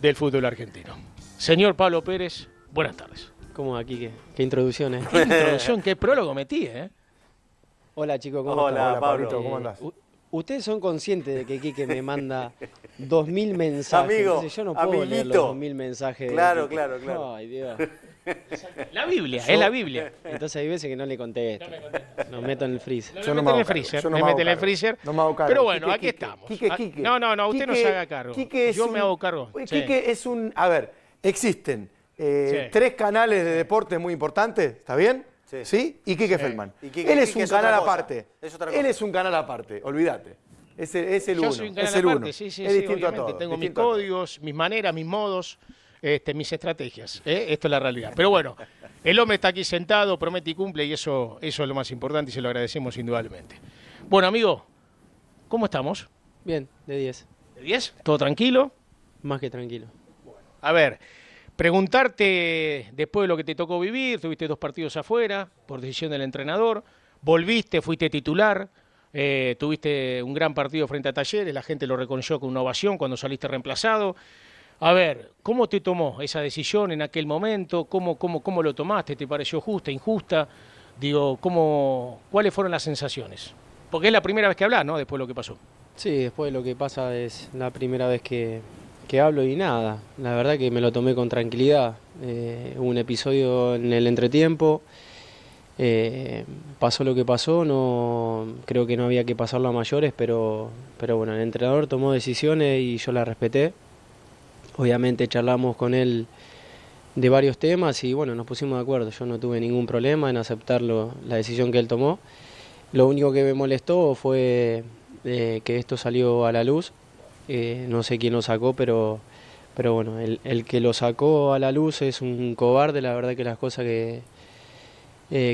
del fútbol argentino. Señor Pablo Pérez, buenas tardes. ¿Cómo aquí? ¿Qué, qué introducción, eh? ¿Qué introducción? ¿Qué prólogo metí, eh? Hola, chicos, ¿cómo Hola, Hola, Pablo. ¿cómo andás? Eh, Ustedes son conscientes de que Quique me manda 2.000 mensajes. Amigo, yo no puedo leer los 2.000 mensajes. Claro, claro, claro. La Biblia, es la Biblia. Entonces hay veces que no le contesto. No Nos meto en el freezer. yo no me meto en el freezer. no me, en el freezer. hago cargo. Pero bueno, aquí estamos. Quique, ah, Quique. No, no, no, usted no se haga cargo. yo me hago cargo. Quique es un... A ver, existen eh, tres canales de deportes muy importantes, ¿está bien? Sí. Y Kike Feldman. Él es un canal aparte. Él es un canal aparte, olvídate. Es el, es el Yo uno. Soy un canal es el aparte. uno. Sí, sí, es distinto a todo. Tengo mis códigos, mis maneras, mis modos, este, mis estrategias. ¿eh? Esto es la realidad. Pero bueno, el hombre está aquí sentado, promete y cumple, y eso, eso es lo más importante y se lo agradecemos indudablemente. Bueno, amigo, ¿cómo estamos? Bien, de 10. ¿De 10? ¿Todo tranquilo? Más que tranquilo. Bueno, a ver. Preguntarte, después de lo que te tocó vivir, tuviste dos partidos afuera por decisión del entrenador, volviste, fuiste titular, eh, tuviste un gran partido frente a Talleres, la gente lo reconoció con una ovación cuando saliste reemplazado. A ver, ¿cómo te tomó esa decisión en aquel momento? ¿Cómo, cómo lo tomaste? ¿Te pareció justa, injusta? Digo, ¿cómo, ¿cuáles fueron las sensaciones? Porque es la primera vez que hablas, ¿no? Después de lo que pasó. Sí, después de lo que pasa es la primera vez que, que hablo y nada. La verdad que me lo tomé con tranquilidad. Eh, un episodio en el entretiempo. Eh, pasó lo que pasó, no creo que no había que pasarlo a mayores, pero, pero bueno, el entrenador tomó decisiones y yo las respeté. Obviamente charlamos con él de varios temas y bueno, nos pusimos de acuerdo. Yo no tuve ningún problema en aceptar la decisión que él tomó. Lo único que me molestó fue eh, que esto salió a la luz eh, no sé quién lo sacó, pero, pero bueno, el, que lo sacó a la luz es un cobarde. La verdad que las cosas eh,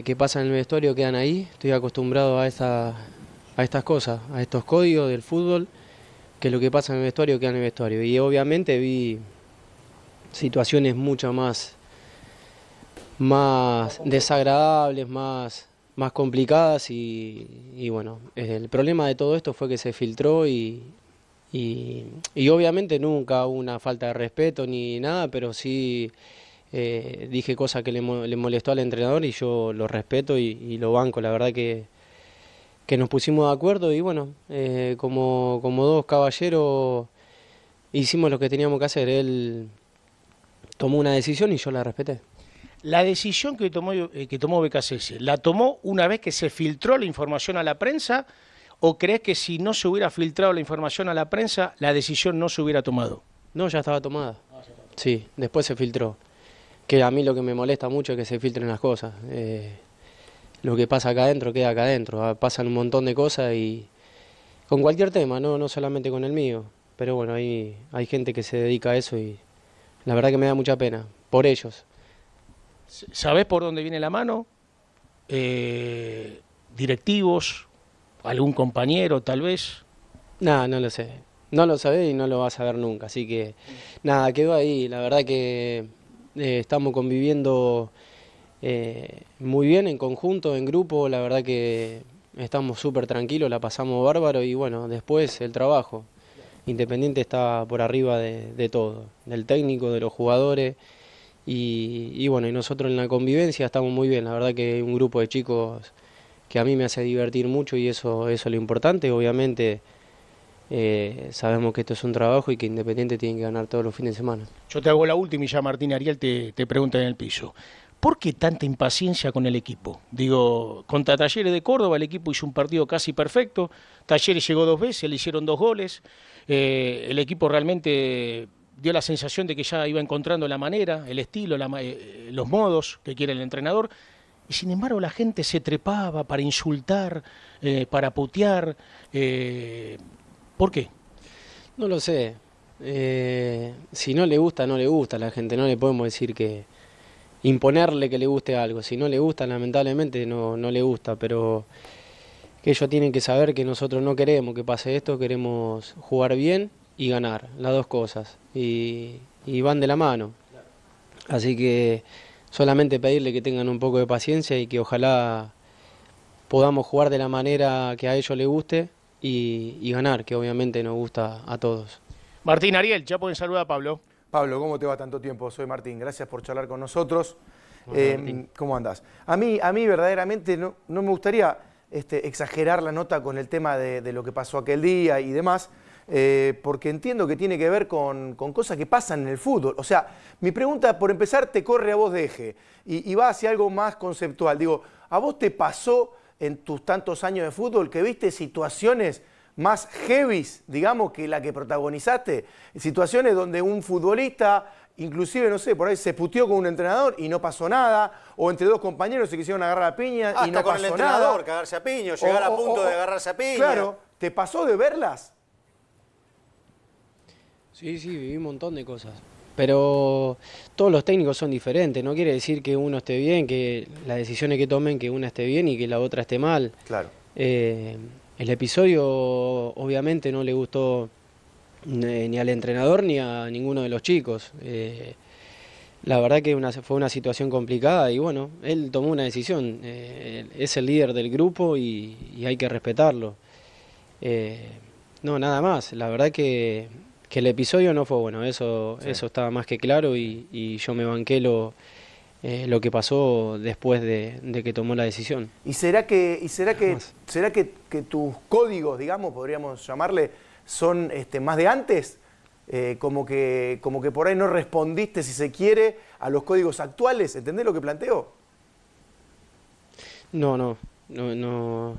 que, pasan en el vestuario quedan ahí. Estoy acostumbrado a, esta, a estas cosas, a estos códigos del fútbol, que lo que pasa en el vestuario queda en el vestuario. Y obviamente vi situaciones mucho más más desagradables, más, más complicadas y, y bueno, el problema de todo esto fue que se filtró y, y, obviamente nunca hubo una falta de respeto ni nada, pero sí eh, dije cosas que le, molestó al entrenador y yo lo respeto y, lo banco. La verdad que, nos pusimos de acuerdo y bueno, eh, como, dos caballeros hicimos lo que teníamos que hacer. Él tomó una decisión y yo la respeté. La decisión que tomó, eh, que tomó ¿la tomó una vez que se filtró la información a la prensa? o crees que si no se hubiera filtrado la información a la prensa, la decisión no se hubiera tomado? No, ya estaba tomada. Sí, después se filtró. Que a mí lo que me molesta mucho es que se filtren las cosas. Eh, lo que pasa acá adentro queda acá adentro. Ah, pasan un montón de cosas y con cualquier tema, no, no solamente con el mío. Pero bueno, hay, hay gente que se dedica a eso y la verdad que me da mucha pena. Por ellos. ¿Sabés por dónde viene la mano? Eh, directivos, algún compañero tal vez? nada no lo sé. No lo sabés y no lo vas a ver nunca. Así que nada, quedó ahí. La verdad que eh, estamos conviviendo eh, muy bien en conjunto, en grupo. La verdad que estamos súper tranquilos, la pasamos bárbaro y bueno, después el trabajo. Independiente está por arriba de, todo, del técnico, de los jugadores. Y, y bueno, y nosotros en la convivencia estamos muy bien. La verdad que un grupo de chicos que a mí me hace divertir mucho y eso, eso es lo importante. Obviamente eh, sabemos que esto es un trabajo y que Independiente tiene que ganar todos los fines de semana. Yo te hago la última y ya Martín Ariel te, pregunta en el piso. ¿Por qué tanta impaciencia con el equipo? Digo, contra Talleres de Córdoba el equipo hizo un partido casi perfecto, Talleres llegó dos veces, le hicieron dos goles, eh, el equipo realmente dio la sensación de que ya iba encontrando la manera, el estilo, eh, los modos que quiere el entrenador. Y sin embargo la gente se trepaba para insultar, eh, para putear. Eh, ¿Por qué? No lo sé. Eh, si no le gusta, no le gusta a la gente. No le podemos decir que imponerle que le guste algo. Si no le gusta, lamentablemente no, le gusta. Pero que ellos tienen que saber que nosotros no queremos que pase esto. Queremos jugar bien y ganar, las dos cosas. y van de la mano. Así que solamente pedirle que tengan un poco de paciencia y que ojalá podamos jugar de la manera que a ellos les guste y, ganar, que obviamente nos gusta a todos. Martín Ariel, ya pueden saludar a Pablo. Pablo, ¿cómo te va tanto tiempo? Soy Martín, gracias por charlar con nosotros. Em, ¿Cómo andás? A mí, a mí verdaderamente no, no me gustaría este, exagerar la nota con el tema de lo que pasó aquel día y demás, eh, porque entiendo que tiene que ver con, cosas que pasan en el fútbol. O sea, mi pregunta, por empezar, te corre a vos de eje y, va hacia algo más conceptual. Digo, ¿a vos te pasó en tus tantos años de fútbol que viste situaciones más heavies, digamos, que la que protagonizaste? Situaciones donde un futbolista inclusive, no sé, por ahí se puteó con un entrenador y no pasó nada, o entre dos compañeros se quisieron agarrar a piña y no pasó nada con el entrenador, cagarse a piña, llegar a punto de agarrarse a piña. Claro, ¿te pasó de verlas? Sí, sí, viví un montón de cosas. Pero todos los técnicos son diferentes, no quiere decir que uno esté bien, que las decisiones que tomen, que una esté bien y que la otra esté mal. Claro. Eh, el episodio obviamente no le gustó ni al entrenador ni a ninguno de los chicos. Eh, la verdad que fue una situación complicada y bueno, él tomó una decisión. Eh, es el líder del grupo y, hay que respetarlo. no, nada más. La verdad que que el episodio no fue bueno, eso, eso estaba más que claro y, yo me banqué lo, eh, lo que pasó después de, que tomó la decisión. ¿Y será que, y será que, será que, tus códigos, digamos, podríamos llamarle, son este, más de antes? Eh, como, que, como que por ahí no respondiste, si se quiere, a los códigos actuales, ¿entendés lo que planteo? No, no, no, no,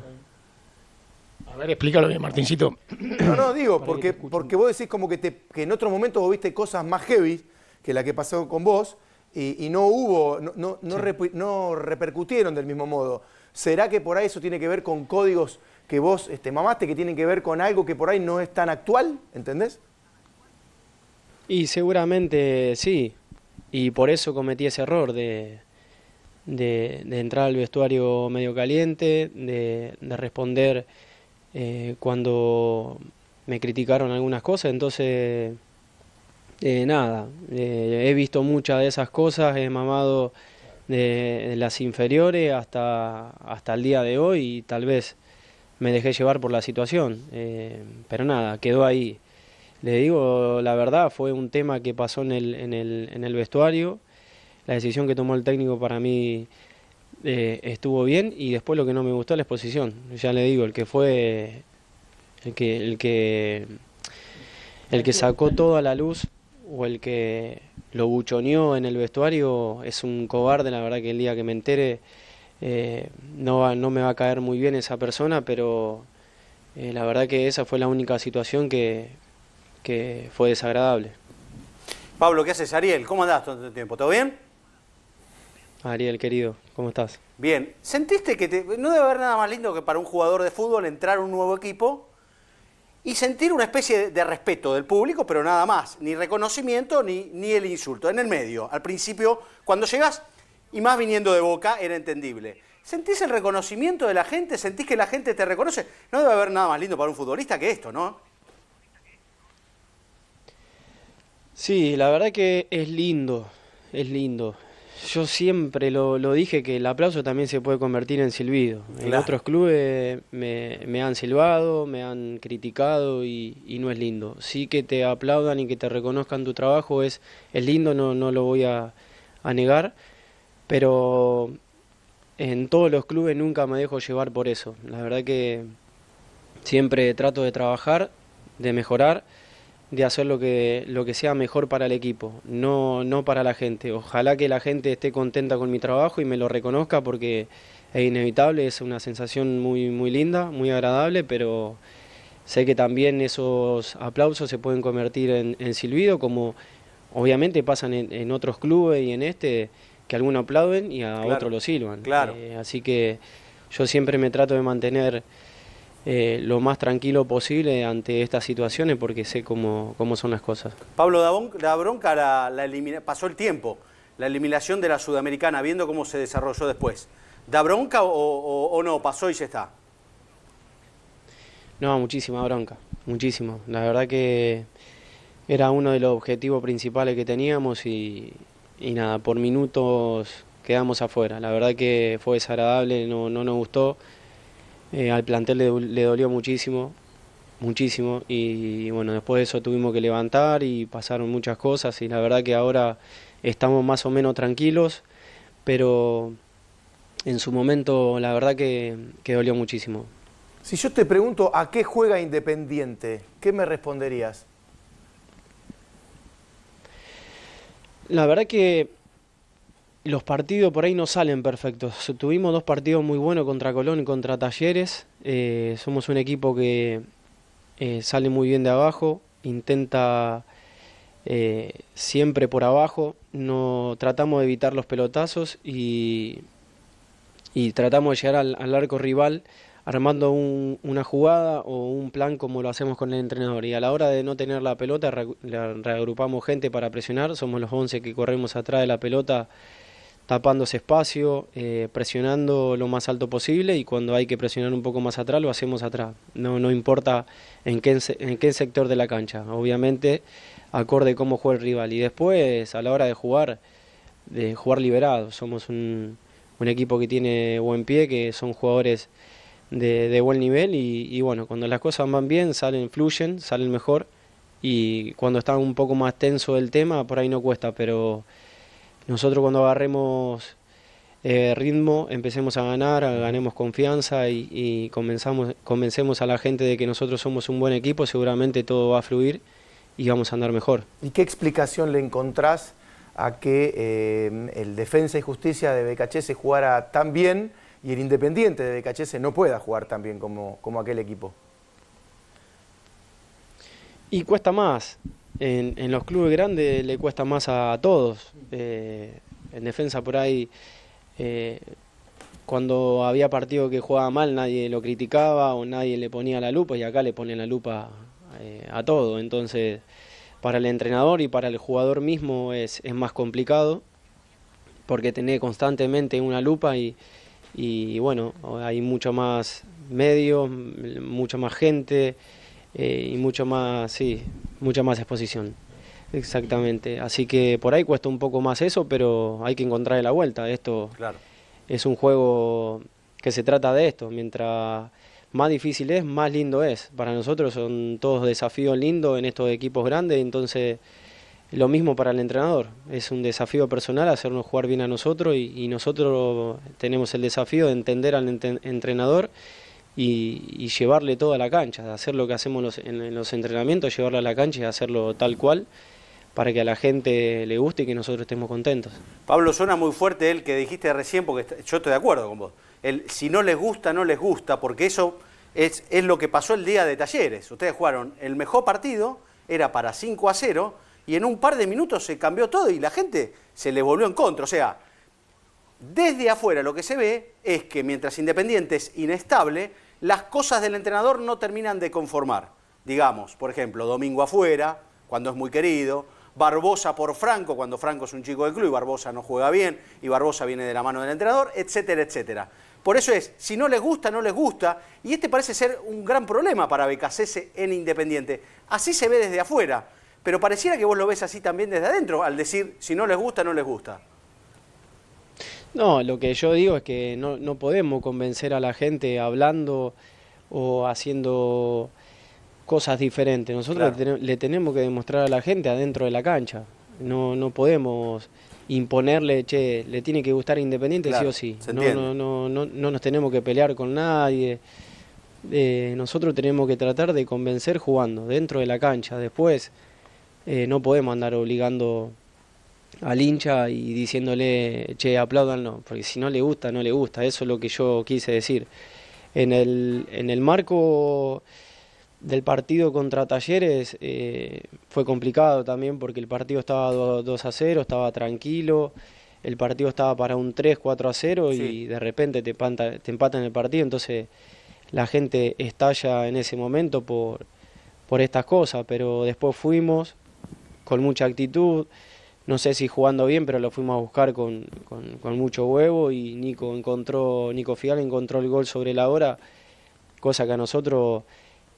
a ver, explícalo bien, Martincito. No, no, digo, porque, porque vos decís como que, en otros momentos vos viste cosas más heavy que la que pasó con vos y, no hubo, no, repercutieron del mismo modo. ¿Será que por ahí eso tiene que ver con códigos que vos este, mamaste, que tienen que ver con algo que por ahí no es tan actual? ¿Entendés? Y seguramente sí. Y por eso cometí ese error de, entrar al vestuario medio caliente, de responder eh, cuando me criticaron algunas cosas, entonces eh, nada, eh, he visto muchas de esas cosas, he mamado de, las inferiores hasta, hasta el día de hoy y tal vez me dejé llevar por la situación, pero nada, quedó ahí. Le digo la verdad, fue un tema que pasó en el, en el, en el vestuario, la decisión que tomó el técnico para mí eh, estuvo bien y después lo que no me gustó la exposición. Ya le digo, el que fue el que el que el que sacó toda la luz o el que lo buchoneó en el vestuario es un cobarde, la verdad que el día que me entere eh, no, no me va a caer muy bien esa persona, pero eh, la verdad que esa fue la única situación que, que fue desagradable. Pablo, ¿qué haces, Ariel? ¿Cómo andás todo el este tiempo? ¿Todo bien? Ariel, querido, ¿cómo estás? Bien, ¿sentiste que no debe haber nada más lindo que para un jugador de fútbol entrar a un nuevo equipo y sentir una especie de respeto del público, pero nada más, ni reconocimiento ni, ni el insulto, en el medio. Al principio, cuando llegas, y más viniendo de boca, era entendible. ¿Sentís el reconocimiento de la gente? ¿Sentís que la gente te reconoce? No debe haber nada más lindo para un futbolista que esto, ¿no? Sí, la verdad que es lindo, es lindo yo siempre lo, lo, dije que el aplauso también se puede convertir en silbido. En otros clubes me, me, han silbado, me han criticado y, no es lindo. Sí que te aplaudan y que te reconozcan tu trabajo es, es lindo, no, no lo voy a, a negar, pero en todos los clubes nunca me dejo llevar por eso. La verdad que siempre trato de trabajar, de mejorar de hacer lo que, lo que sea mejor para el equipo, no, no para la gente. Ojalá que la gente esté contenta con mi trabajo y me lo reconozca porque es inevitable, es una sensación muy, muy linda, muy agradable, pero sé que también esos aplausos se pueden convertir en, silbido, como obviamente pasan en, otros clubes y en este, que algunos aplauden y a otros lo silban. Claro. Eh, así que yo siempre me trato de mantener eh, lo más tranquilo posible ante estas situaciones porque sé cómo, cómo son las cosas. Pablo da bronca la, la pasó el tiempo, la eliminación de la Sudamericana, viendo cómo se desarrolló después. ¿Da bronca o, no? ¿Pasó y ya está? No, muchísima bronca, muchísimo. La verdad que era uno de los objetivos principales que teníamos y, nada, por minutos quedamos afuera. La verdad que fue desagradable, no nos gustó. Eh, al plantel le, dolió muchísimo, muchísimo. Y, bueno, después de eso tuvimos que levantar y pasaron muchas cosas. Y la verdad que ahora estamos más o menos tranquilos, pero en su momento la verdad que, que dolió muchísimo. Si yo te pregunto a qué juega Independiente, ¿qué me responderías? La verdad que los partidos por ahí no salen perfectos. Tuvimos dos partidos muy buenos contra Colón y contra Talleres. Eh, somos un equipo que eh, sale muy bien de abajo, intenta eh, siempre por abajo, no tratamos de evitar los pelotazos y, y tratamos de llegar al, arco rival armando una jugada o un plan como lo hacemos con el entrenador. Y a la hora de no tener la pelota, reagrupamos gente para presionar, somos los 11 que corremos atrás de la pelota tapando ese espacio, eh, presionando lo más alto posible y cuando hay que presionar un poco más atrás lo hacemos atrás. No, no importa en qué, en qué sector de la cancha, obviamente acorde cómo juega el rival. Y después a la hora de jugar, de jugar liberado. somos un, equipo que tiene buen pie, que son jugadores de, buen nivel y, bueno, cuando las cosas van bien salen, fluyen, salen mejor y cuando está un poco más tenso el tema por ahí no cuesta, pero nosotros cuando agarremos eh, ritmo, empecemos a ganar, ganemos confianza y, convencemos a la gente de que nosotros somos un buen equipo, seguramente todo va a fluir y vamos a andar mejor. ¿Y qué explicación le encontrás a que eh, el Defensa y Justicia de se jugara tan bien y el Independiente de Becachese no pueda jugar tan bien como aquel equipo? Y cuesta más. En, los clubes grandes le cuesta más a todos. Eh, en defensa por ahí, eh, cuando había partido que jugaba mal, nadie lo criticaba o nadie le ponía la lupa y acá le ponen la lupa eh, a todo. Entonces, para el entrenador y para el jugador mismo es, es más complicado porque tenés constantemente una lupa y, y bueno, hay mucho más medios, mucha más gente. Eh, y mucho más, sí, mucha más exposición. Exactamente. Así que por ahí cuesta un poco más eso, pero hay que encontrar la vuelta. Esto es un juego que se trata de esto. Mientras más difícil es, más lindo es. Para nosotros son todos desafíos lindos en estos equipos grandes, entonces lo mismo para el entrenador. Es un desafío personal hacernos jugar bien a nosotros y, nosotros tenemos el desafío de entender al entrenador y, llevarle todo a la cancha, hacer lo que hacemos en, los entrenamientos, llevarlo a la cancha y hacerlo tal cual para que a la gente le guste y que nosotros estemos contentos. Pablo, suena muy fuerte el que dijiste recién, porque yo estoy de acuerdo con vos. El, si no les gusta, no les gusta, porque eso es, es lo que pasó el día de talleres. Ustedes jugaron el mejor partido, era para 5 a 0, y en un par de minutos se cambió todo y la gente se le volvió en contra. O sea, desde afuera lo que se ve es que mientras Independiente es inestable, las cosas del entrenador no terminan de conformar. Digamos, por ejemplo, Domingo afuera, cuando es muy querido, Barbosa por Franco, cuando Franco es un chico del club y Barbosa no juega bien, y Barbosa viene de la mano del entrenador, etcétera, etcétera. Por eso es, si no les gusta, no les gusta, y este parece ser un gran problema para Becasese en Independiente. Así se ve desde afuera, pero pareciera que vos lo ves así también desde adentro, al decir, si no les gusta, no les gusta. No, lo que yo digo es que no, podemos convencer a la gente hablando o haciendo cosas diferentes. Nosotros le tenemos que demostrar a la gente adentro de la cancha. No, no podemos imponerle, che, le tiene que gustar Independiente sí o sí. No, no, no, no, no nos tenemos que pelear con nadie. Eh, nosotros tenemos que tratar de convencer jugando dentro de la cancha. Después eh, no podemos andar obligando al hincha y diciéndole, che, apláudanlo, porque si no le gusta, no le gusta, eso es lo que yo quise decir. En el, en el marco del partido contra Talleres eh, fue complicado también porque el partido estaba 2 a 0, estaba tranquilo, el partido estaba para un 3, 4 a 0 y de repente te, empata te empatan el partido, entonces la gente estalla en ese momento por, por estas cosas, pero después fuimos con mucha actitud no sé si jugando bien, pero lo fuimos a buscar con, mucho huevo y Nico encontró, Nico Fial encontró el gol sobre la hora, cosa que a nosotros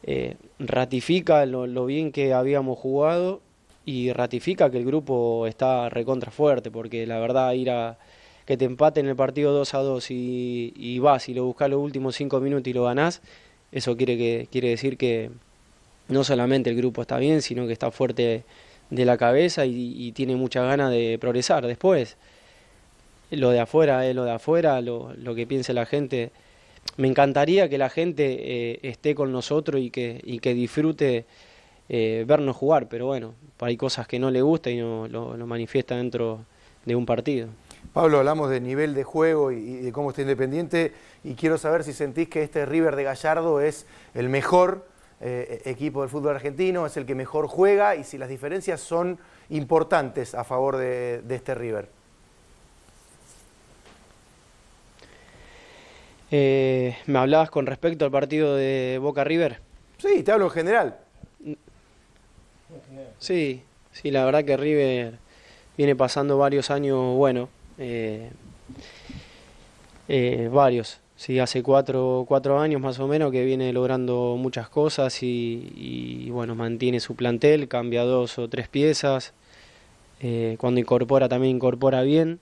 eh, ratifica lo, bien que habíamos jugado y ratifica que el grupo está recontra fuerte, porque la verdad ir a que te empaten el partido 2 a 2 y, vas y lo buscas los últimos 5 minutos y lo ganás, eso quiere, quiere decir que no solamente el grupo está bien, sino que está fuerte de la cabeza y, tiene muchas ganas de progresar después. Lo de afuera es lo de afuera, lo, que piense la gente. Me encantaría que la gente eh, esté con nosotros y que, y que disfrute eh, vernos jugar, pero bueno, hay cosas que no le gusta y no, lo, lo manifiesta dentro de un partido. Pablo, hablamos de nivel de juego y, de cómo está Independiente y quiero saber si sentís que este River de Gallardo es el mejor eh, equipo del fútbol argentino, es el que mejor juega y si las diferencias son importantes a favor de, este River. Eh, ¿Me hablabas con respecto al partido de Boca River? Sí, te hablo en general. Sí, sí, la verdad que River viene pasando varios años, bueno, eh, varios sí, hace cuatro, cuatro años más o menos que viene logrando muchas cosas y, y bueno, mantiene su plantel, cambia dos o tres piezas. Eh, cuando incorpora también incorpora bien.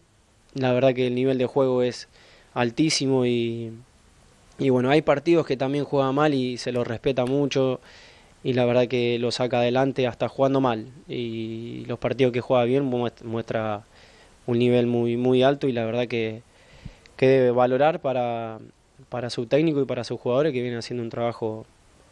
La verdad que el nivel de juego es altísimo y, y bueno, hay partidos que también juega mal y se lo respeta mucho y la verdad que lo saca adelante hasta jugando mal. Y los partidos que juega bien muestra un nivel muy, muy alto y la verdad que que debe valorar para, para su técnico y para sus jugadores que vienen haciendo un trabajo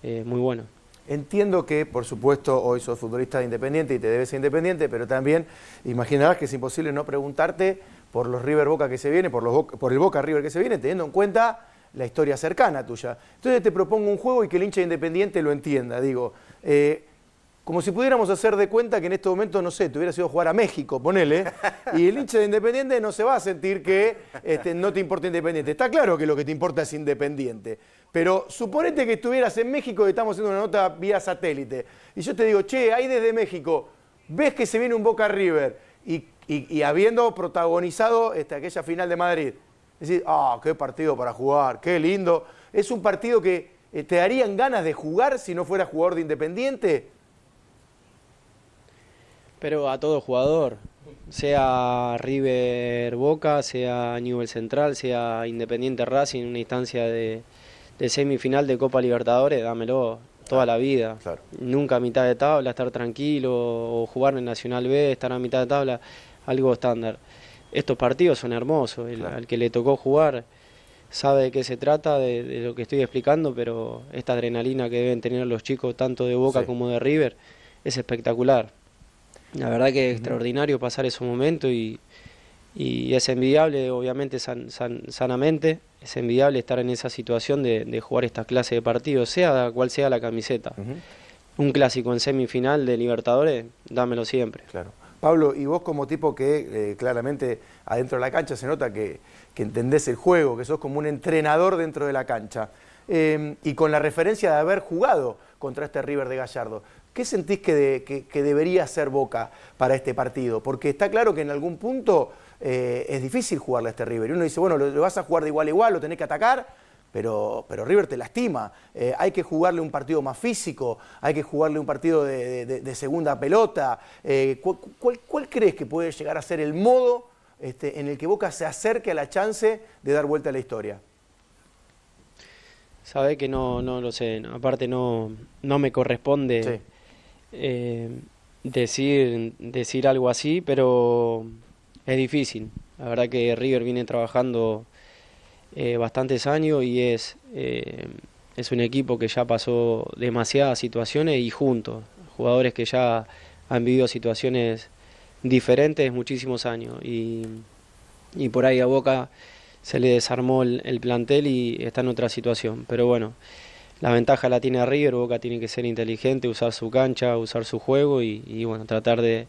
eh, muy bueno. Entiendo que, por supuesto, hoy sos futbolista de independiente y te debes ser independiente, pero también imaginarás que es imposible no preguntarte por los River Boca que se viene, por, los por el Boca River que se viene, teniendo en cuenta la historia cercana tuya. Entonces te propongo un juego y que el hincha independiente lo entienda. Digo, eh, como si pudiéramos hacer de cuenta que en este momento, no sé, te hubiera sido jugar a México, ponele, y el hincha de Independiente no se va a sentir que este, no te importa Independiente. Está claro que lo que te importa es Independiente, pero suponete que estuvieras en México y estamos haciendo una nota vía satélite, y yo te digo, che, ahí desde México, ves que se viene un Boca River, y, habiendo protagonizado este, aquella final de Madrid, decís, ah, qué partido para jugar, qué lindo, es un partido que eh, te harían ganas de jugar si no fueras jugador de Independiente, pero a todo jugador, sea River Boca, sea Newell Central, sea Independiente Racing, una instancia de, de semifinal de Copa Libertadores, dámelo toda la vida. Nunca a mitad de tabla, estar tranquilo, o jugar en Nacional B, estar a mitad de tabla, algo estándar. Estos partidos son hermosos, el, al que le tocó jugar sabe de qué se trata, de, lo que estoy explicando, pero esta adrenalina que deben tener los chicos, tanto de Boca como de River, es espectacular. La verdad que es extraordinario pasar ese momento y, es envidiable, obviamente, sanamente, es envidiable estar en esa situación de, jugar esta clase de partidos, sea cual sea la camiseta. Un clásico en semifinal de Libertadores, dámelo siempre. Claro. Pablo, y vos como tipo que eh, claramente adentro de la cancha se nota que, entendés el juego, que sos como un entrenador dentro de la cancha, eh, y con la referencia de haber jugado contra este River de Gallardo, ¿Qué sentís que, debería hacer Boca para este partido? Porque está claro que en algún punto eh, es difícil jugarle a este River. Y uno dice, bueno, lo, vas a jugar de igual a igual, lo tenés que atacar, pero, pero River te lastima. Eh, hay que jugarle un partido más físico, hay que jugarle un partido de, segunda pelota. Eh, ¿cuál, crees que puede llegar a ser el modo este, en el que Boca se acerque a la chance de dar vuelta a la historia? Sabe que no, no lo sé, aparte no, no me corresponde. Eh, decir, decir algo así, pero es difícil. La verdad que River viene trabajando eh, bastantes años y es, eh, es un equipo que ya pasó demasiadas situaciones y juntos, jugadores que ya han vivido situaciones diferentes muchísimos años y, por ahí a Boca se le desarmó el plantel y está en otra situación. Pero bueno, la ventaja la tiene River, Boca tiene que ser inteligente, usar su cancha, usar su juego y, bueno, tratar de,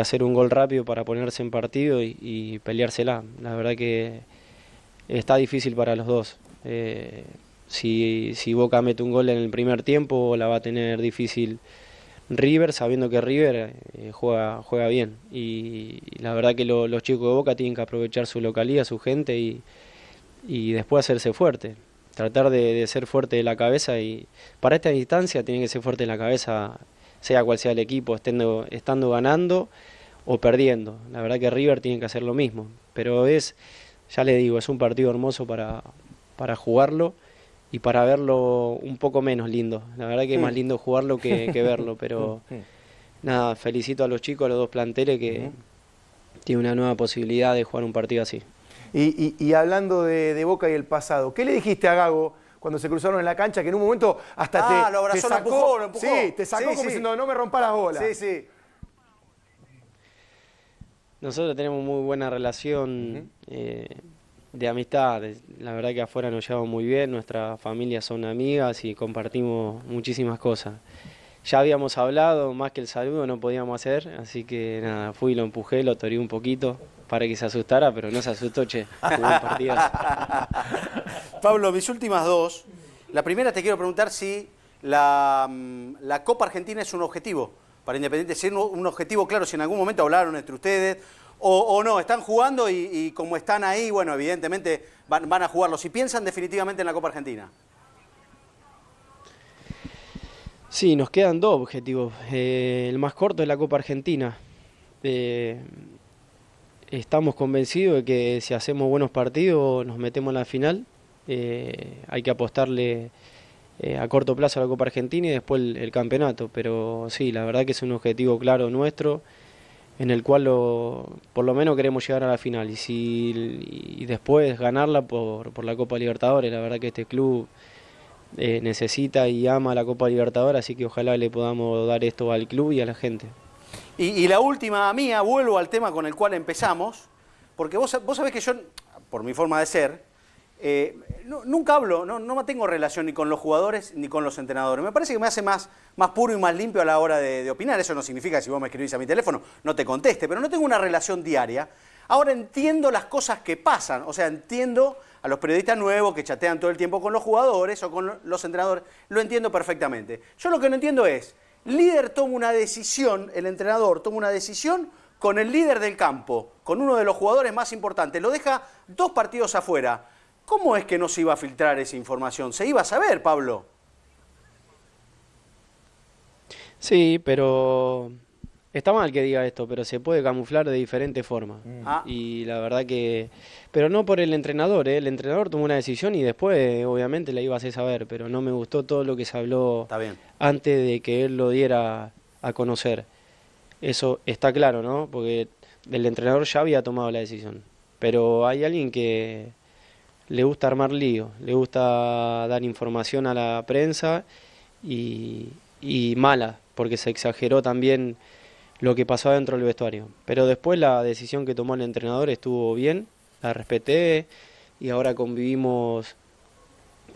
hacer un gol rápido para ponerse en partido y, peleársela. La verdad que está difícil para los dos. Eh, si, Boca mete un gol en el primer tiempo, la va a tener difícil River, sabiendo que River eh, juega, juega bien. Y, la verdad que los chicos de Boca tienen que aprovechar su localidad, su gente y, y después hacerse fuerte tratar de, ser fuerte de la cabeza y para esta distancia tiene que ser fuerte en la cabeza, sea cual sea el equipo, estando, estando ganando o perdiendo. La verdad que River tiene que hacer lo mismo, pero es, ya le digo, es un partido hermoso para, para jugarlo y para verlo un poco menos lindo. La verdad que es más lindo jugarlo que, que verlo, pero nada, felicito a los chicos, a los dos planteles que tienen una nueva posibilidad de jugar un partido así. Y, hablando de, Boca y el pasado, ¿qué le dijiste a Gago cuando se cruzaron en la cancha que en un momento hasta ah, te, lo abrazó, sacó, Sí, te sacó como diciendo no me rompa las bolas. Sí, sí. Nosotros tenemos muy buena relación eh, de amistad. La verdad que afuera nos llevamos muy bien, nuestras familias son amigas y compartimos muchísimas cosas ya habíamos hablado, más que el saludo no podíamos hacer, así que nada, fui, lo empujé, lo toreé un poquito para que se asustara, pero no se asustó, che, Pablo, mis últimas dos. La primera te quiero preguntar si la, mm, Copa Argentina es un objetivo para Independiente, si es un objetivo claro, si en algún momento hablaron entre ustedes o, no, están jugando y, como están ahí, bueno, evidentemente van, van, a jugarlo. Si piensan definitivamente en la Copa Argentina. Sí, nos quedan dos objetivos. Eh, el más corto es la Copa Argentina. Eh, estamos convencidos de que si hacemos buenos partidos nos metemos en la final. Eh, hay que apostarle a corto plazo a la Copa Argentina y después el, campeonato. Pero sí, la verdad que es un objetivo claro nuestro en el cual lo, por lo menos queremos llegar a la final y, si, después ganarla por, por la Copa Libertadores. La verdad que este club... Eh, necesita y ama la Copa Libertadores, así que ojalá le podamos dar esto al club y a la gente. Y, la última mía, vuelvo al tema con el cual empezamos, porque vos, vos sabés que yo, por mi forma de ser, eh, nunca hablo, no, no tengo relación ni con los jugadores ni con los entrenadores. Me parece que me hace más, más puro y más limpio a la hora de, de opinar. Eso no significa que si vos me escribís a mi teléfono no te conteste, pero no tengo una relación diaria. Ahora entiendo las cosas que pasan, o sea, entiendo a los periodistas nuevos que chatean todo el tiempo con los jugadores o con los entrenadores. Lo entiendo perfectamente. Yo lo que no entiendo es, líder toma una decisión, el entrenador toma una decisión con el líder del campo, con uno de los jugadores más importantes, lo deja dos partidos afuera. ¿Cómo es que no se iba a filtrar esa información? Se iba a saber, Pablo. Sí, pero Está mal que diga esto, pero se puede camuflar de diferente forma. Mm. Ah. Y la verdad que. Pero no por el entrenador, ¿eh? El entrenador tomó una decisión y después, obviamente, la iba a hacer saber, pero no me gustó todo lo que se habló antes de que él lo diera a conocer. Eso está claro, ¿no? Porque el entrenador ya había tomado la decisión. Pero hay alguien que le gusta armar lío, le gusta dar información a la prensa y, y mala, porque se exageró también lo que pasó dentro del vestuario. Pero después la decisión que tomó el entrenador estuvo bien, la respeté y ahora convivimos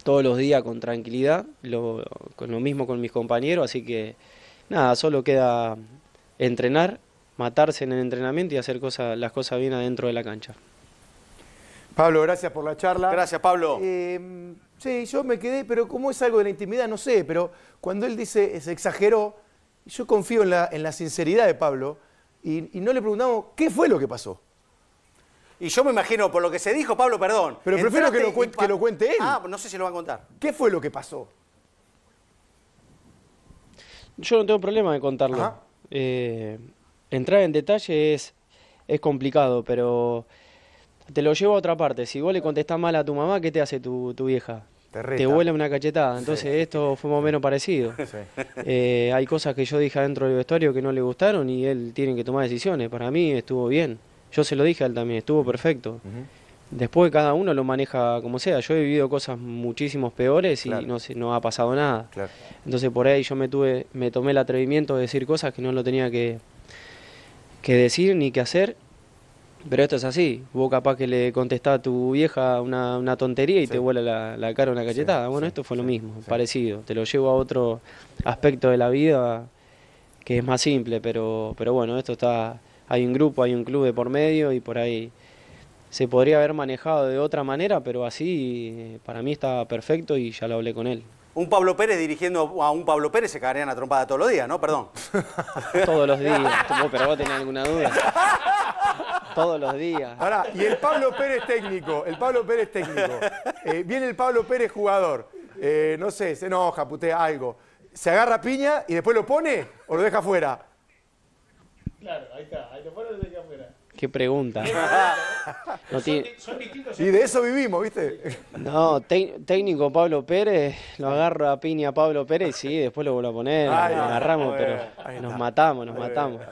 todos los días con tranquilidad, lo, con lo mismo con mis compañeros, así que nada, solo queda entrenar, matarse en el entrenamiento y hacer cosas, las cosas bien adentro de la cancha. Pablo, gracias por la charla. Gracias, Pablo. Eh, sí, yo me quedé, pero como es algo de la intimidad, no sé, pero cuando él dice se exageró, yo confío en la, en la sinceridad de Pablo y, no le preguntamos qué fue lo que pasó. Y yo me imagino, por lo que se dijo, Pablo, perdón. Pero prefiero que lo, cuente, que lo cuente él. Ah, no sé si lo va a contar. ¿Qué fue lo que pasó? Yo no tengo problema de contarlo. Eh, entrar en detalle es, es complicado, pero te lo llevo a otra parte. Si vos le contestás mal a tu mamá, ¿qué te hace tu, tu vieja? te, una cachetada. Entonces esto fue más o menos parecido. Eh, hay cosas que yo dije adentro del vestuario que no le gustaron y él tiene que tomar decisiones. Para mí estuvo bien. Yo se lo dije a él también, estuvo perfecto. Después cada uno lo maneja como sea. Yo he vivido cosas muchísimos peores y no, no ha pasado nada. Entonces por ahí yo me tuve, me tomé el atrevimiento de decir cosas que no lo tenía que, que decir ni que hacer pero esto es así. Vos capaz que le contestás a tu vieja una, tontería y te vuela la, cara una cachetada. bueno, esto fue lo mismo, parecido. Te lo llevo a otro aspecto de la vida que es más simple, pero, pero bueno, esto está. Hay un grupo, hay un club de por medio y por ahí se podría haber manejado de otra manera, pero así eh, para mí está perfecto y ya lo hablé con él. Un Pablo Pérez dirigiendo a un Pablo Pérez se en la trompada todos los días, ¿no? Perdón. todos los días. Pero vos tenés alguna duda. Todos los días. Ahora, y el Pablo Pérez técnico, el Pablo Pérez técnico. Eh, viene el Pablo Pérez jugador. Eh, no sé, se enoja, putea algo. ¿Se agarra piña y después lo pone o lo deja fuera? Qué pregunta. Y de eso vivimos, ¿viste? No, técnico Pablo Pérez, lo agarro a piña Pablo Pérez, sí, después lo vuelvo a poner, lo agarramos, pero nos matamos, nos matamos.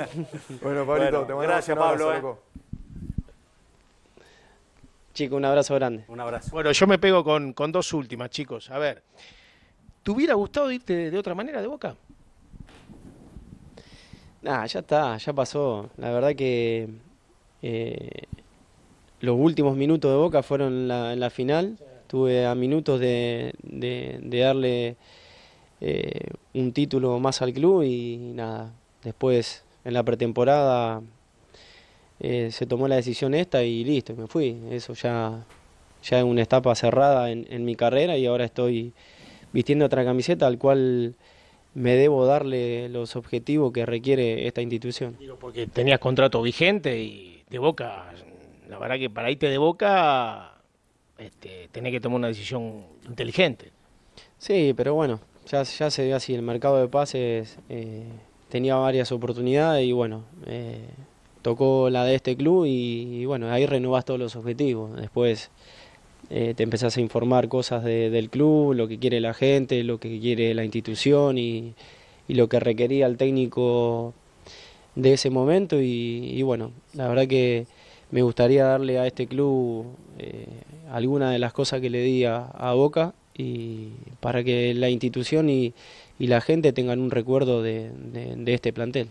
Bueno, Pablito, te mando Gracias, Pablo. Abrazo, eh. Chico, un abrazo grande. Un abrazo. Bueno, yo me pego con, con dos últimas, chicos. A ver, ¿te hubiera gustado irte de otra manera de boca? Nada, ya está, ya pasó. La verdad que eh, los últimos minutos de Boca fueron en la final. Tuve a minutos de, darle eh, un título más al club y nada. Después, en la pretemporada, eh, se tomó la decisión esta y listo, me fui. Eso ya, ya es una etapa cerrada en mi carrera y ahora estoy vistiendo otra camiseta, al cual me debo darle los objetivos que requiere esta institución. porque tenías contrato vigente y de boca, la verdad que para irte de boca este, tenés que tomar una decisión inteligente. Sí, pero bueno, ya, ya se ve así, el mercado de pases eh, tenía varias oportunidades y bueno, eh, tocó la de este club y, bueno, ahí renovás todos los objetivos. Después eh, te empezás a informar cosas del club, lo que quiere la gente, lo que quiere la institución y, lo que requería el técnico de ese momento y, bueno, la verdad que me gustaría darle a este club algunas eh, alguna de las cosas que le di a, Boca y para que la institución y, la gente tengan un recuerdo de, de, este plantel.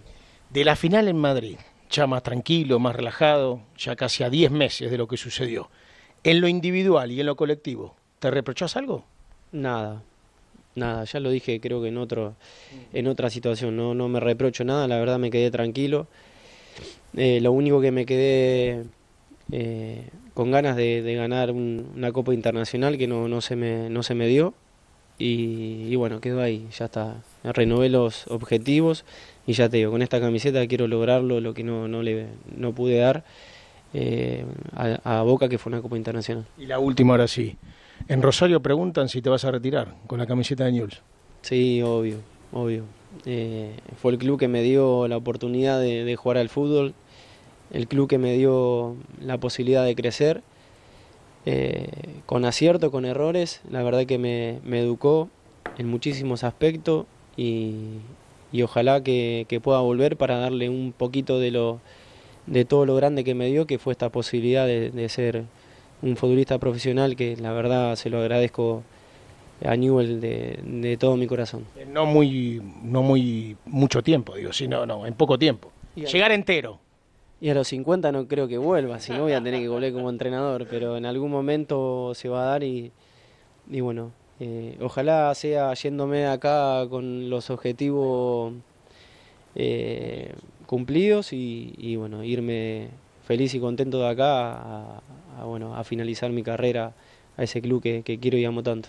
De la final en Madrid, ya más tranquilo, más relajado, ya casi a 10 meses de lo que sucedió. En lo individual y en lo colectivo, ¿te reprochas algo? Nada, nada, ya lo dije creo que en, otro, en otra situación, no, no me reprocho nada, la verdad me quedé tranquilo. Eh, lo único que me quedé eh, con ganas de, ganar una Copa Internacional que no, se, me, no se me dio. Y, bueno, quedó ahí, ya está. Renové los objetivos y ya te digo, con esta camiseta quiero lograrlo, lo que no, no, le, no pude dar. Eh, a, Boca, que fue una Copa Internacional. Y la última, ahora sí. En Rosario preguntan si te vas a retirar con la camiseta de Newell's. Sí, obvio, obvio. Eh, fue el club que me dio la oportunidad de, jugar al fútbol, el club que me dio la posibilidad de crecer, eh, con acierto, con errores, la verdad que me, educó en muchísimos aspectos y, ojalá que, pueda volver para darle un poquito de lo, de todo lo grande que me dio, que fue esta posibilidad de, ser un futbolista profesional, que la verdad se lo agradezco a Newell de, todo mi corazón. Eh, no muy, no muy mucho tiempo, digo, sino no, en poco tiempo. Llegar entero. Y a los 50 no creo que vuelva, si no voy a tener que volver como entrenador, pero en algún momento se va a dar y, bueno, eh, ojalá sea yéndome acá con los objetivos eh, cumplidos y, bueno, irme feliz y contento de acá a, bueno, a finalizar mi carrera a ese club que, que quiero y amo tanto.